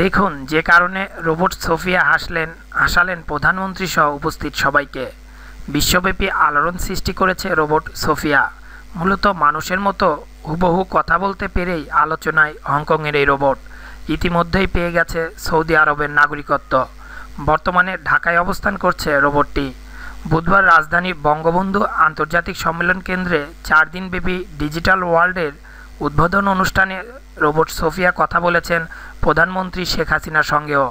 দেখুন যে কারণে রোবট সোফিয়া হাসলেন হাসালেন প্রধানমন্ত্রী সহ উপস্থিত সবাইকে বিশ্বব্যাপী আলোড়ন সৃষ্টি করেছে রোবট সোফিয়া মূলত মানুষের মতো হুবহু কথা বলতে পেরেই আলোচনায় হংকংয়ের এই রোবট ইতিমধ্যেই পেয়ে গেছে সৌদি আরবের নাগরিকত্ব বর্তমানে ঢাকায় অবস্থান করছে রোবটটি বুধবার রাজধানী বঙ্গবন্ধু আন্তর্জাতিক সম্মেলন কেন্দ্রে চার দিনব্যাপী ডিজিটাল ওয়ার্ল্ডের উদ্বোধন অনুষ্ঠানে রোবট সোফিয়া কথা বলেছেন প্রধানমন্ত্রী শেখ হাসিনার সঙ্গেও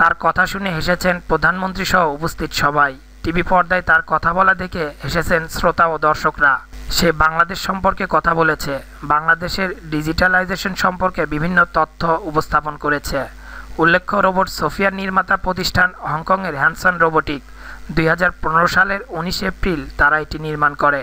তার কথা শুনে হেসেছেন প্রধানমন্ত্রী সহ উপস্থিত সবাই টিভি পর্দায় তার কথা বলা দেখে হেসেছেন শ্রোতা ও দর্শকরা সে বাংলাদেশ সম্পর্কে কথা বলেছে বাংলাদেশের ডিজিটালাইজেশন সম্পর্কে বিভিন্ন তথ্য উপস্থাপন করেছে উল্লেখ্য রোবট সোফিয়ার নির্মাতা প্রতিষ্ঠান হংকংয়ের হ্যানসন রোবোটিক দুই সালের উনিশ এপ্রিল তারা এটি নির্মাণ করে